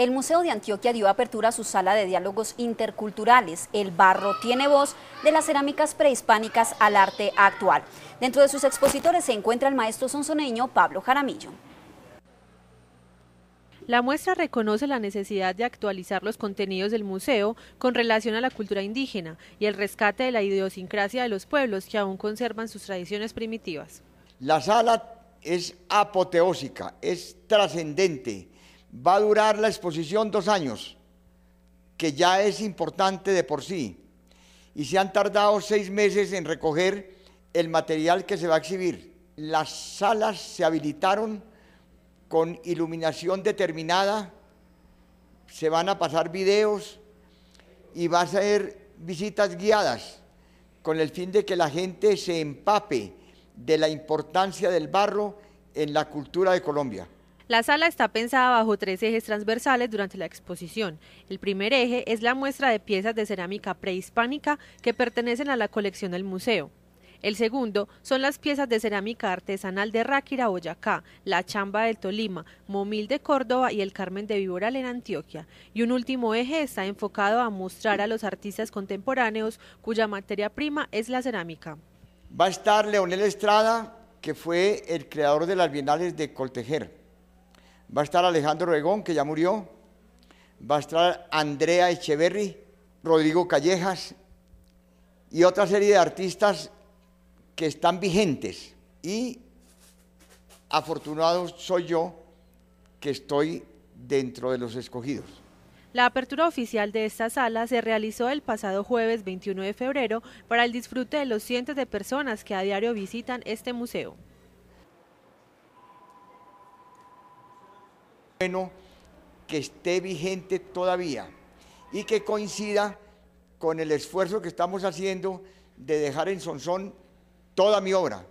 El Museo de Antioquia dio apertura a su sala de diálogos interculturales, El Barro tiene voz, de las cerámicas prehispánicas al arte actual. Dentro de sus expositores se encuentra el maestro sonsoneño Pablo Jaramillo. La muestra reconoce la necesidad de actualizar los contenidos del museo con relación a la cultura indígena y el rescate de la idiosincrasia de los pueblos que aún conservan sus tradiciones primitivas. La sala es apoteósica, es trascendente, va a durar la exposición dos años, que ya es importante de por sí, y se han tardado seis meses en recoger el material que se va a exhibir. Las salas se habilitaron con iluminación determinada, se van a pasar videos y va a ser visitas guiadas con el fin de que la gente se empape de la importancia del barro en la cultura de Colombia. La sala está pensada bajo tres ejes transversales durante la exposición. El primer eje es la muestra de piezas de cerámica prehispánica que pertenecen a la colección del museo. El segundo son las piezas de cerámica artesanal de Ráquira, Boyacá, La Chamba del Tolima, Momil de Córdoba y el Carmen de Viboral en Antioquia. Y un último eje está enfocado a mostrar a los artistas contemporáneos cuya materia prima es la cerámica. Va a estar Leonel Estrada, que fue el creador de las bienales de Coltejer va a estar Alejandro Regón, que ya murió, va a estar Andrea Echeverry, Rodrigo Callejas y otra serie de artistas que están vigentes. Y afortunado soy yo que estoy dentro de los escogidos. La apertura oficial de esta sala se realizó el pasado jueves 21 de febrero para el disfrute de los cientos de personas que a diario visitan este museo. bueno que esté vigente todavía y que coincida con el esfuerzo que estamos haciendo de dejar en Sonsón toda mi obra.